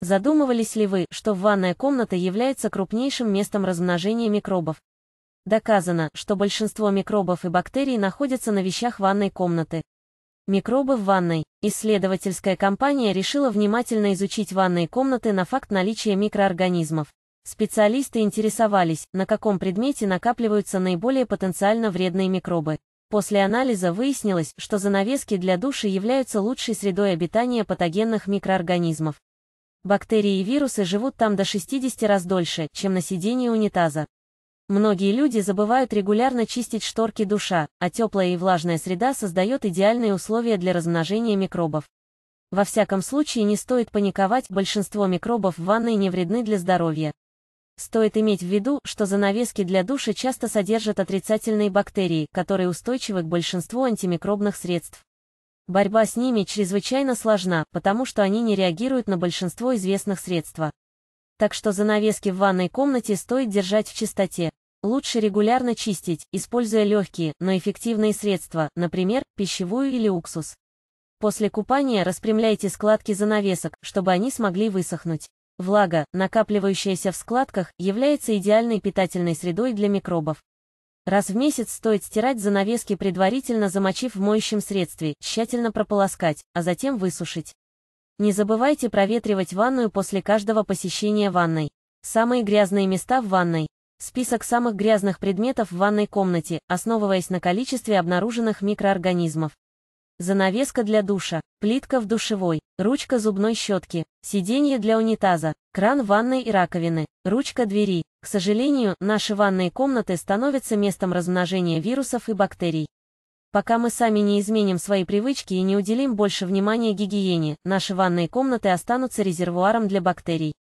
Задумывались ли вы, что ванная комната является крупнейшим местом размножения микробов? Доказано, что большинство микробов и бактерий находятся на вещах ванной комнаты. Микробы в ванной. Исследовательская компания решила внимательно изучить ванные комнаты на факт наличия микроорганизмов. Специалисты интересовались, на каком предмете накапливаются наиболее потенциально вредные микробы. После анализа выяснилось, что занавески для души являются лучшей средой обитания патогенных микроорганизмов. Бактерии и вирусы живут там до 60 раз дольше, чем на сидении унитаза. Многие люди забывают регулярно чистить шторки душа, а теплая и влажная среда создает идеальные условия для размножения микробов. Во всяком случае не стоит паниковать, большинство микробов в ванной не вредны для здоровья. Стоит иметь в виду, что занавески для душа часто содержат отрицательные бактерии, которые устойчивы к большинству антимикробных средств. Борьба с ними чрезвычайно сложна, потому что они не реагируют на большинство известных средств. Так что занавески в ванной комнате стоит держать в чистоте. Лучше регулярно чистить, используя легкие, но эффективные средства, например, пищевую или уксус. После купания распрямляйте складки занавесок, чтобы они смогли высохнуть. Влага, накапливающаяся в складках, является идеальной питательной средой для микробов. Раз в месяц стоит стирать занавески предварительно замочив в моющем средстве, тщательно прополоскать, а затем высушить. Не забывайте проветривать ванную после каждого посещения ванной. Самые грязные места в ванной. Список самых грязных предметов в ванной комнате, основываясь на количестве обнаруженных микроорганизмов занавеска для душа, плитка в душевой, ручка зубной щетки, сиденье для унитаза, кран ванной и раковины, ручка двери. К сожалению, наши ванные комнаты становятся местом размножения вирусов и бактерий. Пока мы сами не изменим свои привычки и не уделим больше внимания гигиене, наши ванные комнаты останутся резервуаром для бактерий.